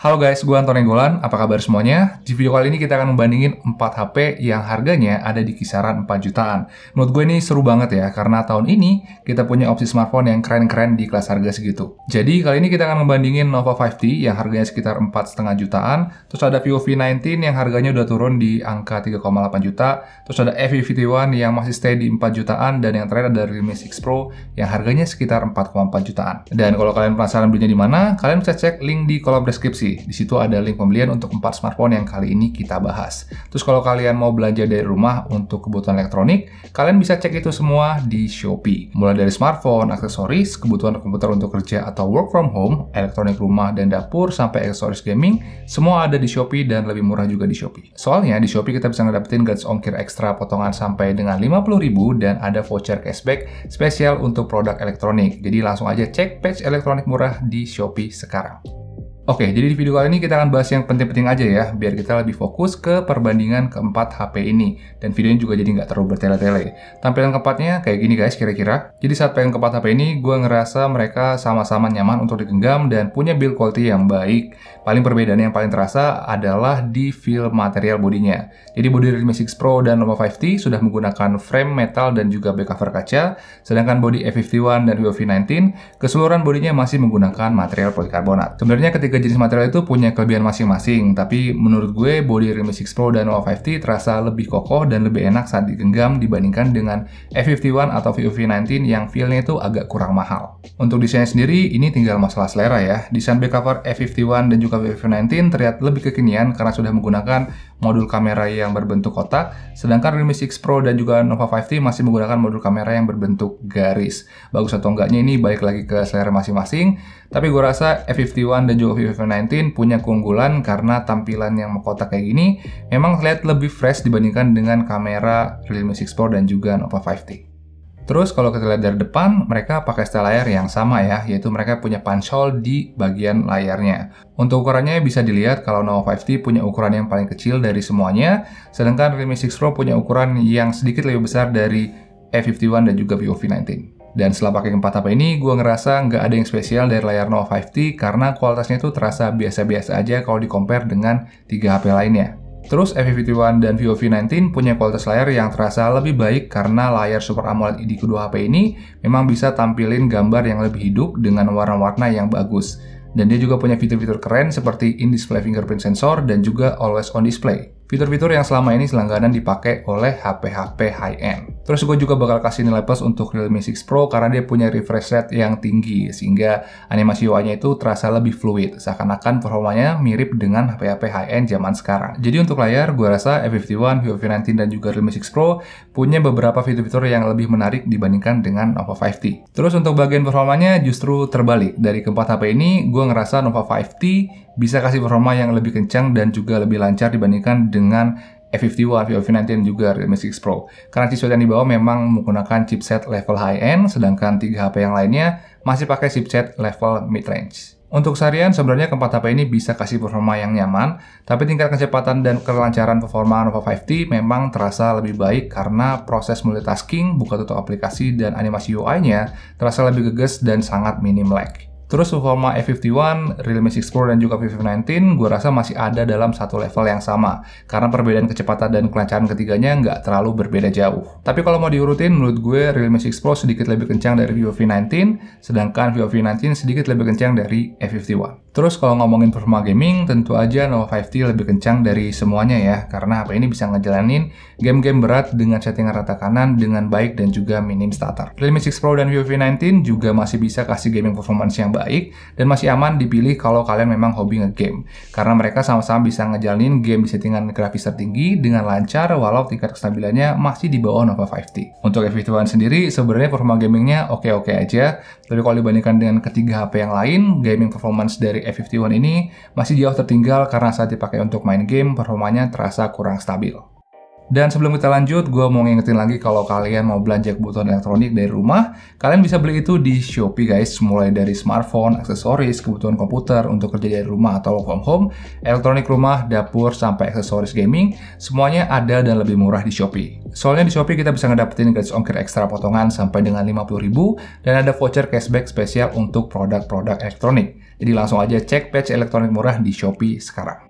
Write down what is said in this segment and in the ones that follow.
Halo guys, gue Anton Enggolan. Apa kabar semuanya? Di video kali ini kita akan membandingin 4 HP yang harganya ada di kisaran 4 jutaan. Menurut gue ini seru banget ya, karena tahun ini kita punya opsi smartphone yang keren-keren di kelas harga segitu. Jadi kali ini kita akan membandingin Nova 5T yang harganya sekitar 4,5 jutaan, terus ada Vivo V19 yang harganya udah turun di angka 3,8 juta, terus ada v 51 yang masih stay di 4 jutaan, dan yang terakhir ada Realme 6 Pro yang harganya sekitar 4,4 jutaan. Dan kalau kalian penasaran belinya di mana, kalian bisa cek link di kolom deskripsi. Di situ ada link pembelian untuk 4 smartphone yang kali ini kita bahas. Terus kalau kalian mau belanja dari rumah untuk kebutuhan elektronik, kalian bisa cek itu semua di Shopee. Mulai dari smartphone, aksesoris, kebutuhan komputer untuk kerja atau work from home, elektronik rumah dan dapur, sampai aksesoris gaming, semua ada di Shopee dan lebih murah juga di Shopee. Soalnya di Shopee kita bisa ngedapetin gratis ongkir ekstra potongan sampai dengan 50.000 dan ada voucher cashback spesial untuk produk elektronik. Jadi langsung aja cek page elektronik murah di Shopee sekarang. Oke, jadi di video kali ini kita akan bahas yang penting-penting aja ya, biar kita lebih fokus ke perbandingan keempat HP ini. Dan videonya juga jadi nggak terlalu bertele-tele. Tampilan keempatnya kayak gini guys, kira-kira. Jadi saat pengen keempat HP ini, gue ngerasa mereka sama-sama nyaman untuk digenggam dan punya build quality yang baik. Paling perbedaan yang paling terasa adalah di feel material bodinya. Jadi body Realme 6 Pro dan Nova 5T sudah menggunakan frame metal dan juga back cover kaca, sedangkan body F51 dan Huawei V19, keseluruhan bodinya masih menggunakan material polikarbonat. Sebenarnya ketika jenis material itu punya kelebihan masing-masing, tapi menurut gue body Realme 6 Pro dan Nova 5T terasa lebih kokoh dan lebih enak saat digenggam dibandingkan dengan F51 atau VUV19 yang feel-nya itu agak kurang mahal. Untuk desainnya sendiri, ini tinggal masalah selera ya. Desain back cover F51 dan juga VUV19 terlihat lebih kekinian karena sudah menggunakan modul kamera yang berbentuk kotak, sedangkan Realme 6 Pro dan juga Nova 5T masih menggunakan modul kamera yang berbentuk garis. Bagus atau enggaknya ini balik lagi ke selera masing-masing, tapi gue rasa F51 dan juga F19 punya keunggulan karena tampilan yang kotak kayak gini memang terlihat lebih fresh dibandingkan dengan kamera Realme 6 Pro dan juga Nova 5T. Terus kalau kita lihat dari depan, mereka pakai style layar yang sama ya, yaitu mereka punya punch hole di bagian layarnya. Untuk ukurannya bisa dilihat kalau Nova 5T punya ukuran yang paling kecil dari semuanya, sedangkan Realme 6 Pro punya ukuran yang sedikit lebih besar dari F51 dan juga Vivo v 19 dan setelah pakai keempat HP ini, gue ngerasa nggak ada yang spesial dari layar Nova 5T karena kualitasnya itu terasa biasa-biasa aja kalau di-compare dengan 3 HP lainnya. Terus FV51 dan Vivo V19 punya kualitas layar yang terasa lebih baik karena layar Super AMOLED di kedua HP ini memang bisa tampilin gambar yang lebih hidup dengan warna-warna yang bagus. Dan dia juga punya fitur-fitur keren seperti in-display fingerprint sensor dan juga always on display. Fitur-fitur yang selama ini selangganan dipakai oleh HP-HP high-end. Terus gue juga bakal kasih nilai plus untuk Realme 6 Pro karena dia punya refresh rate yang tinggi sehingga animasi UI-nya itu terasa lebih fluid. Seakan-akan performanya mirip dengan HP-HP high-end zaman sekarang. Jadi untuk layar, gue rasa f 51 Vivo V19, dan juga Realme 6 Pro punya beberapa fitur-fitur yang lebih menarik dibandingkan dengan Nova 5T. Terus untuk bagian performanya justru terbalik. Dari keempat HP ini, gue ngerasa Nova 5T bisa kasih performa yang lebih kencang dan juga lebih lancar dibandingkan dengan f 51 a 19 juga Realme 6 Pro. Karena chipset yang dibawa memang menggunakan chipset level high-end, sedangkan 3 HP yang lainnya masih pakai chipset level mid-range. Untuk seharian, sebenarnya keempat HP ini bisa kasih performa yang nyaman, tapi tingkat kecepatan dan kelancaran performa Nova 5T memang terasa lebih baik karena proses multitasking, buka tutup aplikasi, dan animasi UI-nya terasa lebih geges dan sangat minim lag. Terus performa f 51 Realme 6 Pro dan juga Vivo 19 gue rasa masih ada dalam satu level yang sama karena perbedaan kecepatan dan kelancaran ketiganya nggak terlalu berbeda jauh. Tapi kalau mau diurutin menurut gue Realme 6 Pro sedikit lebih kencang dari Vivo V19 sedangkan Vivo V19 sedikit lebih kencang dari f 51 Terus kalau ngomongin performa gaming, tentu aja Nova 5T lebih kencang dari semuanya ya, karena HP ini bisa ngejalanin game-game berat dengan settingan rata kanan dengan baik dan juga minim starter. Realme 6 Pro dan Vivo V19 juga masih bisa kasih gaming performance yang baik dan masih aman dipilih kalau kalian memang hobi ngegame, karena mereka sama-sama bisa ngejalanin game di settingan grafis tertinggi dengan lancar walau tingkat kestabilannya masih di bawah Nova 5T. Untuk FV21 sendiri, sebenarnya performa gamingnya oke-oke aja, tapi kalau dibandingkan dengan ketiga HP yang lain, gaming performance dari dari F51 ini masih jauh tertinggal karena saat dipakai untuk main game, performanya terasa kurang stabil. Dan sebelum kita lanjut, gue mau ngingetin lagi kalau kalian mau belanja kebutuhan elektronik dari rumah, kalian bisa beli itu di Shopee guys, mulai dari smartphone, aksesoris, kebutuhan komputer untuk kerja dari rumah atau work from home, elektronik rumah, dapur, sampai aksesoris gaming, semuanya ada dan lebih murah di Shopee. Soalnya di Shopee kita bisa ngedapetin gratis ongkir ekstra potongan sampai dengan 50.000 dan ada voucher cashback spesial untuk produk-produk elektronik. Jadi langsung aja cek patch elektronik murah di Shopee sekarang.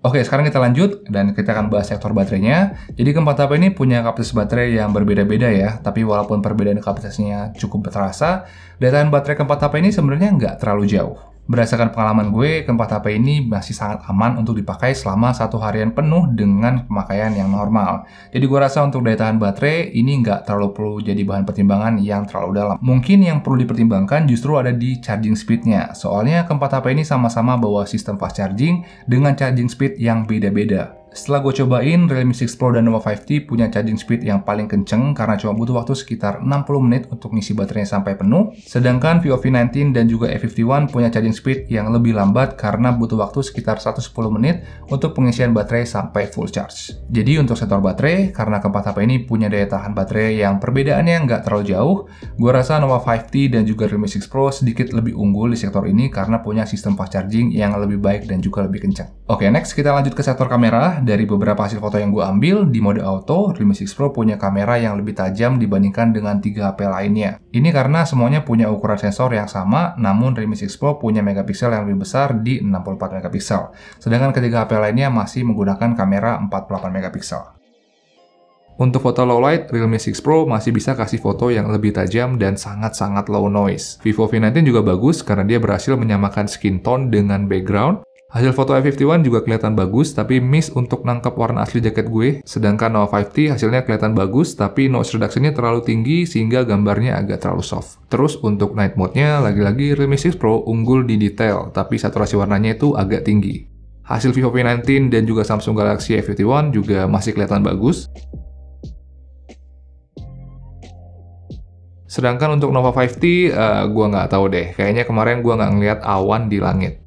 Oke, sekarang kita lanjut dan kita akan bahas sektor baterainya. Jadi keempat HP ini punya kapasitas baterai yang berbeda-beda ya, tapi walaupun perbedaan kapasitasnya cukup terasa, daya tahan baterai keempat HP ini sebenarnya nggak terlalu jauh. Berdasarkan pengalaman gue, keempat HP ini masih sangat aman untuk dipakai selama satu harian penuh dengan pemakaian yang normal. Jadi gue rasa untuk daya tahan baterai, ini nggak terlalu perlu jadi bahan pertimbangan yang terlalu dalam. Mungkin yang perlu dipertimbangkan justru ada di charging speednya. Soalnya keempat HP ini sama-sama bawa sistem fast charging dengan charging speed yang beda-beda. Setelah gue cobain, Realme 6 Pro dan Nova 5T punya charging speed yang paling kenceng karena cuma butuh waktu sekitar 60 menit untuk ngisi baterainya sampai penuh. Sedangkan Vivo V19 dan juga E51 punya charging speed yang lebih lambat karena butuh waktu sekitar 110 menit untuk pengisian baterai sampai full charge. Jadi untuk sektor baterai, karena keempat HP ini punya daya tahan baterai yang perbedaannya nggak terlalu jauh, gue rasa Nova 5T dan juga Realme 6 Pro sedikit lebih unggul di sektor ini karena punya sistem fast charging yang lebih baik dan juga lebih kencang. Oke, next kita lanjut ke sektor kamera dari beberapa hasil foto yang gue ambil, di mode auto, Realme 6 Pro punya kamera yang lebih tajam dibandingkan dengan 3 HP lainnya. Ini karena semuanya punya ukuran sensor yang sama, namun Realme 6 Pro punya megapiksel yang lebih besar di 64 megapiksel. Sedangkan ketiga HP lainnya masih menggunakan kamera 48 megapiksel. Untuk foto low light, Realme 6 Pro masih bisa kasih foto yang lebih tajam dan sangat-sangat low noise. Vivo V19 juga bagus karena dia berhasil menyamakan skin tone dengan background, Hasil foto F51 juga kelihatan bagus, tapi miss untuk nangkap warna asli jaket gue. Sedangkan Nova 5T hasilnya kelihatan bagus, tapi noise reduction-nya terlalu tinggi sehingga gambarnya agak terlalu soft. Terus untuk night mode-nya, lagi-lagi Realme 6 Pro unggul di detail, tapi saturasi warnanya itu agak tinggi. Hasil Vivo V19 dan juga Samsung Galaxy F51 juga masih kelihatan bagus. Sedangkan untuk Nova 5T, uh, eh, gue nggak tahu deh. Kayaknya kemarin gue nggak ngeliat awan di langit.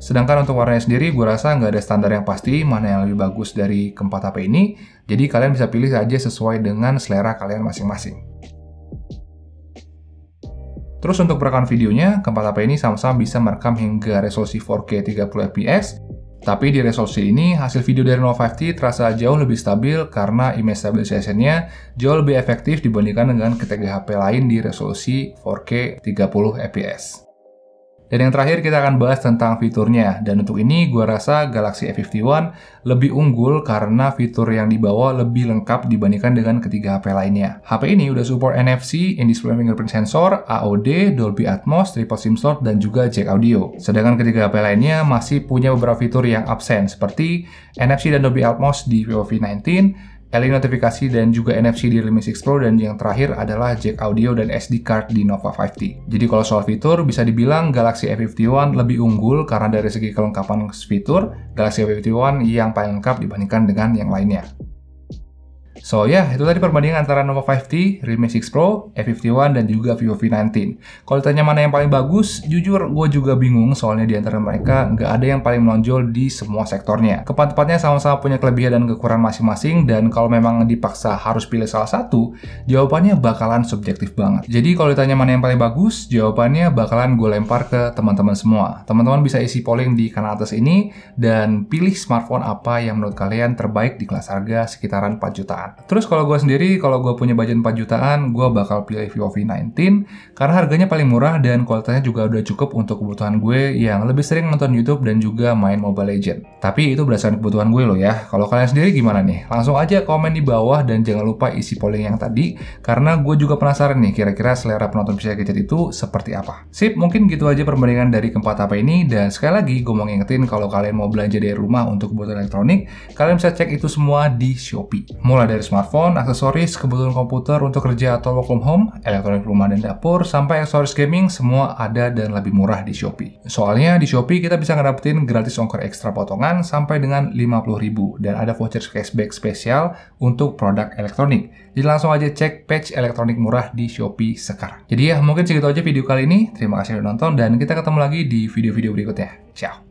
Sedangkan untuk warnanya sendiri, gue rasa nggak ada standar yang pasti mana yang lebih bagus dari keempat HP ini, jadi kalian bisa pilih saja sesuai dengan selera kalian masing-masing. Terus untuk perekaman videonya, keempat HP ini sama-sama bisa merekam hingga resolusi 4K 30fps, tapi di resolusi ini, hasil video dari Nova 5T terasa jauh lebih stabil karena image stabilization-nya jauh lebih efektif dibandingkan dengan ketiga HP lain di resolusi 4K 30fps. Dan yang terakhir kita akan bahas tentang fiturnya. Dan untuk ini gue rasa Galaxy f 51 lebih unggul karena fitur yang dibawa lebih lengkap dibandingkan dengan ketiga HP lainnya. HP ini udah support NFC, in-display fingerprint sensor, AOD, Dolby Atmos, triple SIM slot, dan juga jack audio. Sedangkan ketiga HP lainnya masih punya beberapa fitur yang absen seperti NFC dan Dolby Atmos di Vivo V19, LED notifikasi dan juga NFC di Realme 6 Pro dan yang terakhir adalah jack audio dan SD card di Nova 5T. Jadi kalau soal fitur bisa dibilang Galaxy f 51 lebih unggul karena dari segi kelengkapan fitur Galaxy f 51 yang paling lengkap dibandingkan dengan yang lainnya. So ya, yeah, itu tadi perbandingan antara Nova 5T, Realme 6 Pro, F51, dan juga Vivo V19. Kalau ditanya mana yang paling bagus, jujur gue juga bingung soalnya di antara mereka nggak ada yang paling menonjol di semua sektornya. kepat empatnya sama-sama punya kelebihan dan kekurangan masing-masing, dan kalau memang dipaksa harus pilih salah satu, jawabannya bakalan subjektif banget. Jadi kalau ditanya mana yang paling bagus, jawabannya bakalan gue lempar ke teman-teman semua. Teman-teman bisa isi polling di kanal atas ini, dan pilih smartphone apa yang menurut kalian terbaik di kelas harga sekitaran 4 jutaan. Terus kalau gue sendiri, kalau gue punya budget 4 jutaan, gue bakal pilih Vivo V19 karena harganya paling murah dan kualitasnya juga udah cukup untuk kebutuhan gue yang lebih sering nonton YouTube dan juga main Mobile Legend. Tapi itu berdasarkan kebutuhan gue loh ya. Kalau kalian sendiri gimana nih? Langsung aja komen di bawah dan jangan lupa isi polling yang tadi karena gue juga penasaran nih kira-kira selera penonton PC gadget itu seperti apa. Sip, mungkin gitu aja perbandingan dari keempat apa ini dan sekali lagi gue mau ngingetin kalau kalian mau belanja dari rumah untuk kebutuhan elektronik, kalian bisa cek itu semua di Shopee. Mulai dari dari smartphone, aksesoris, kebutuhan komputer untuk kerja atau work from home, elektronik rumah dan dapur, sampai aksesoris gaming, semua ada dan lebih murah di Shopee. Soalnya di Shopee kita bisa ngedapetin gratis ongkir ekstra potongan sampai dengan ribu dan ada voucher cashback spesial untuk produk elektronik. Jadi langsung aja cek patch elektronik murah di Shopee sekarang. Jadi ya mungkin segitu aja video kali ini. Terima kasih sudah nonton dan kita ketemu lagi di video-video berikutnya. Ciao!